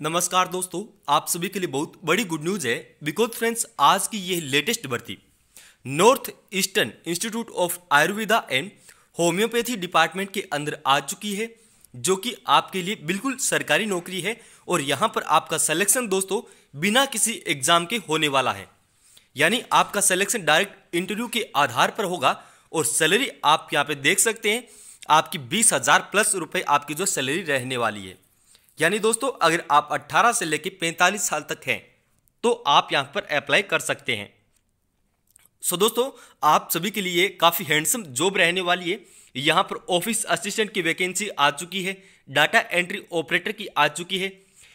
नमस्कार दोस्तों आप सभी के लिए बहुत बड़ी गुड न्यूज़ है बिकॉज फ्रेंड्स आज की यह लेटेस्ट भर्ती north eastern institute of Ayurveda and homoeopathy department के अंदर आ चुकी है जो कि आपके लिए बिल्कुल सरकारी नौकरी है और यहाँ पर आपका सिलेक्शन दोस्तों बिना किसी एग्जाम के होने वाला है यानी आपका सिलेक्शन डायरेक्ट इंटरव्यू के आधार पर होगा और सैलरी आप यहाँ पे देख सकते हैं आपकी बीस हजार प्लस रुपए आपकी जो सैलरी रहने वाली है यानी दोस्तों अगर आप 18 से लेकर 45 साल तक हैं तो आप यहां पर अप्लाई कर सकते हैं सो दोस्तों आप सभी के लिए काफ़ी हैंडसम जॉब रहने वाली है यहां पर ऑफिस असिस्टेंट की वैकेंसी आ चुकी है डाटा एंट्री ऑपरेटर की आ चुकी है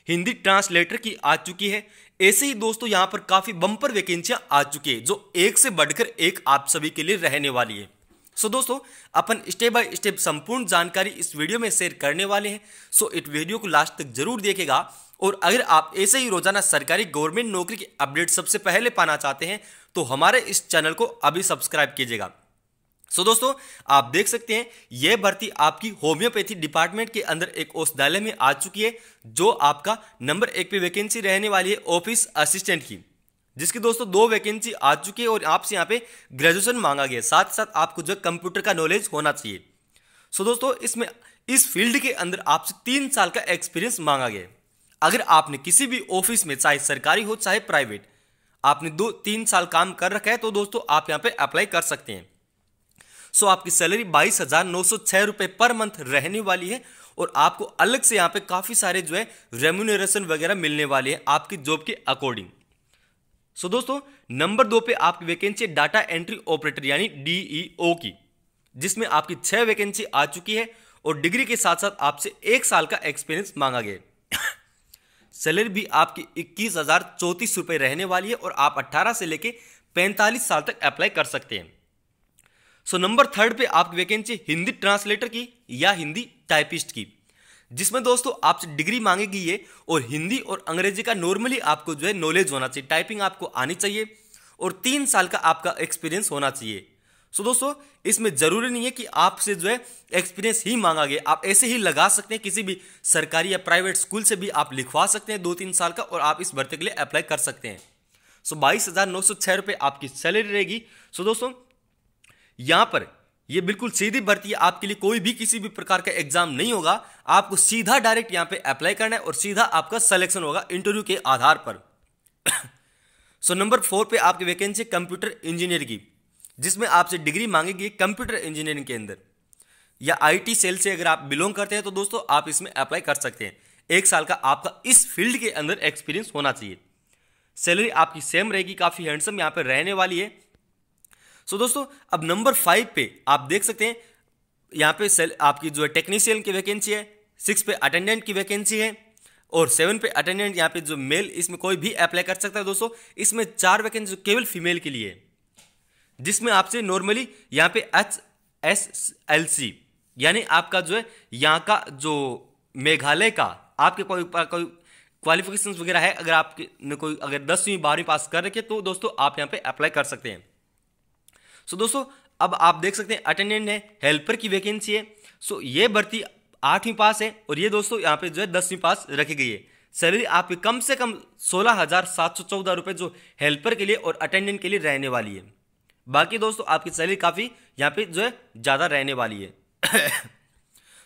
हिंदी ट्रांसलेटर की आ चुकी है ऐसे ही दोस्तों यहाँ पर काफ़ी बंपर वैकेंसियां आ चुकी है जो एक से बढ़कर एक आप सभी के लिए रहने वाली है सो so, दोस्तों अपन स्टेप बाय स्टेप संपूर्ण जानकारी इस वीडियो में शेयर करने वाले हैं सो so, इस वीडियो को लास्ट तक जरूर देखेगा और अगर आप ऐसे ही रोजाना सरकारी गवर्नमेंट नौकरी के अपडेट सबसे पहले पाना चाहते हैं तो हमारे इस चैनल को अभी सब्सक्राइब कीजिएगा सो so, दोस्तों आप देख सकते हैं यह भर्ती आपकी होम्योपैथी डिपार्टमेंट के अंदर एक औषधालय में आ चुकी है जो आपका नंबर एक पे वैकेंसी रहने वाली है ऑफिस असिस्टेंट की जिसकी दोस्तों दो वैकेंसी आ चुकी है और आपसे यहाँ पे ग्रेजुएशन मांगा गया साथ साथ आपको जो कंप्यूटर का नॉलेज होना चाहिए सो दोस्तों इसमें इस फील्ड के अंदर आपसे तीन साल का एक्सपीरियंस मांगा गया अगर आपने किसी भी ऑफिस में चाहे सरकारी हो चाहे प्राइवेट आपने दो तीन साल काम कर रखा है तो दोस्तों आप यहाँ पे अप्लाई कर सकते हैं सो so, आपकी सैलरी बाईस हजार नौ सौ छह रुपए पर मंथ रहने वाली है और आपको अलग से यहाँ पे काफी सारे जो है रेम्यूनरेशन वगैरह मिलने वाले हैं आपकी जॉब के अकॉर्डिंग सो दोस्तों नंबर दो पे आपकी वैकेंसी है डाटा एंट्री ऑपरेटर यानी डीईओ e की जिसमें आपकी छह वैकेंसी आ चुकी है और डिग्री के साथ साथ आपसे एक साल का एक्सपीरियंस मांगा गया सैलरी भी आपकी इक्कीस हजार चौंतीस रुपए रहने वाली है और आप 18 से लेकर 45 साल तक अप्लाई कर सकते हैं सो नंबर थर्ड पे आपकी वैकेंसी हिंदी ट्रांसलेटर की या हिंदी टाइपिस्ट की जिसमें दोस्तों आपसे डिग्री मांगेगी ये और हिंदी और अंग्रेजी का नॉर्मली आपको जो है नॉलेज होना चाहिए टाइपिंग आपको आनी चाहिए और तीन साल का आपका एक्सपीरियंस होना चाहिए सो दोस्तों इसमें जरूरी नहीं है कि आपसे जो है एक्सपीरियंस ही मांगा गया आप ऐसे ही लगा सकते हैं किसी भी सरकारी या प्राइवेट स्कूल से भी आप लिखवा सकते हैं दो तीन साल का और आप इस भर्ती के लिए अप्लाई कर सकते हैं सो बाईस हज़ार नौ सौ आपकी सैलरी रहेगी सो दोस्तों यहाँ पर ये बिल्कुल सीधी भर्ती है आपके लिए कोई भी किसी भी प्रकार का एग्जाम नहीं होगा आपको सीधा डायरेक्ट यहाँ पे अप्लाई करना है और सीधा आपका सिलेक्शन होगा इंटरव्यू के आधार पर सो नंबर फोर पे आपकी वैकेंसी कंप्यूटर इंजीनियर की जिसमें आपसे डिग्री मांगेगी कंप्यूटर इंजीनियरिंग के अंदर या आई सेल से अगर आप बिलोंग करते हैं तो दोस्तों आप इसमें अप्लाई कर सकते हैं एक साल का आपका इस फील्ड के अंदर एक्सपीरियंस होना चाहिए सैलरी आपकी सेम रहेगी काफ़ी हैंडसम यहाँ पर रहने वाली है सो दोस्तों अब नंबर फाइव पे आप देख सकते हैं यहाँ पे सेल आपकी जो है टेक्नीशियन की वैकेंसी है सिक्स पे अटेंडेंट की वैकेंसी है और सेवन पे अटेंडेंट यहाँ पे जो मेल इसमें कोई भी अप्लाई कर सकता है दोस्तों इसमें चार वैकेंसी केवल फीमेल के लिए जिसमें आपसे नॉर्मली यहाँ पे एच एस एल सी यानी आपका जो है यहाँ का जो मेघालय का आपके कोई कोई क्वालिफिकेशन वगैरह है अगर आपके कोई अगर दसवीं बारहवीं पास कर रखे तो दोस्तों आप यहाँ पे अप्लाई कर सकते हैं सो दोस्तों अब आप देख सकते हैं अटेंडेंट है हेल्पर की वैकेंसी है सो ये भर्ती आठवीं पास है और ये दोस्तों यहाँ पे जो है दसवीं पास रखी गई है सैलरी आपकी कम से कम सोलह हजार सात सौ चौदह रुपये जो हेल्पर के लिए और अटेंडेंट के लिए रहने वाली है बाकी दोस्तों आपकी सैलरी काफ़ी यहाँ पे जो है ज़्यादा रहने वाली है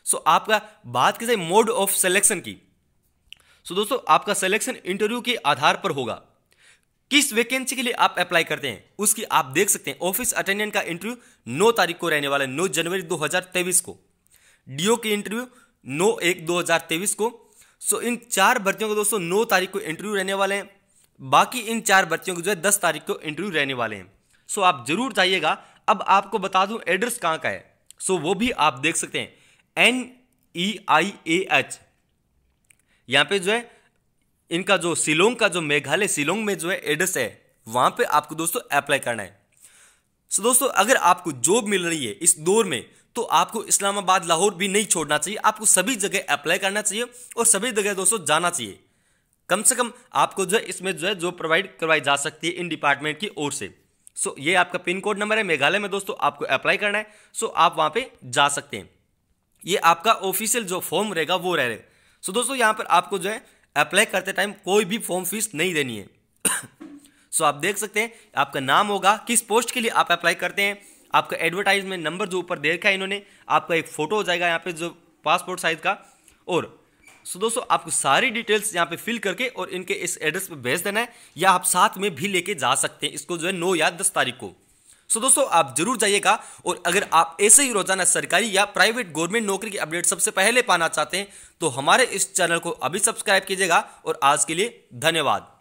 सो so, आपका बात की जाए मोड ऑफ सिलेक्शन की सो so, दोस्तों आपका सिलेक्शन इंटरव्यू के आधार पर होगा किस वैकेंसी के लिए आप अप्लाई करते हैं उसकी आप देख सकते हैं ऑफिस अटेंडेंट का इंटरव्यू 9 तारीख को रहने वाला है 9 जनवरी 2023 को डीओ के इंटरव्यू 9 एक 2023 को सो इन चार भर्तियों को दोस्तों 9 तारीख को इंटरव्यू रहने वाले हैं बाकी इन चार भर्तियों को जो है दस तारीख को इंटरव्यू रहने वाले हैं सो आप जरूर जाइएगा अब आपको बता दूं एड्रेस कहाँ का है सो वो भी आप देख सकते हैं N E I A H यहाँ पे जो है इनका जो शिलोंग का जो मेघालय शिलोंग में जो है एड्रेस है वहां पे आपको दोस्तों अप्लाई करना है सो so, दोस्तों अगर आपको जॉब मिल रही है इस दौर में तो आपको इस्लामाबाद लाहौर भी नहीं छोड़ना चाहिए आपको सभी जगह अप्लाई करना चाहिए और सभी जगह दोस्तों जाना चाहिए कम से कम आपको जो है इसमें जो है जॉब प्रोवाइड करवाई जा सकती है इन डिपार्टमेंट की ओर से सो so, ये आपका पिन कोड नंबर है मेघालय में दोस्तों आपको अप्लाई करना है सो so, आप वहां पे जा सकते हैं ये आपका ऑफिशियल जो फॉर्म रहेगा वो रह रहे सो so, दोस्तों यहाँ पर आपको जो है अप्लाई करते टाइम कोई भी फॉर्म फीस नहीं देनी है सो so, आप देख सकते हैं आपका नाम होगा किस पोस्ट के लिए आप अप्लाई करते हैं आपका एडवर्टाइजमेंट नंबर जो ऊपर देखा है इन्होंने आपका एक फ़ोटो हो जाएगा यहाँ पे जो पासपोर्ट साइज़ का और सो so दोस्तों आपको सारी डिटेल्स यहाँ पे फिल करके और इनके इस एड्रेस पर भेज देना है या आप साथ में भी लेके जा सकते हैं इसको जो है नौ या दस तारीख को सो दोस्तों आप जरूर जाइएगा और अगर आप ऐसे ही रोजाना सरकारी या प्राइवेट गवर्नमेंट नौकरी की अपडेट सबसे पहले पाना चाहते हैं तो हमारे इस चैनल को अभी सब्सक्राइब कीजिएगा और आज के लिए धन्यवाद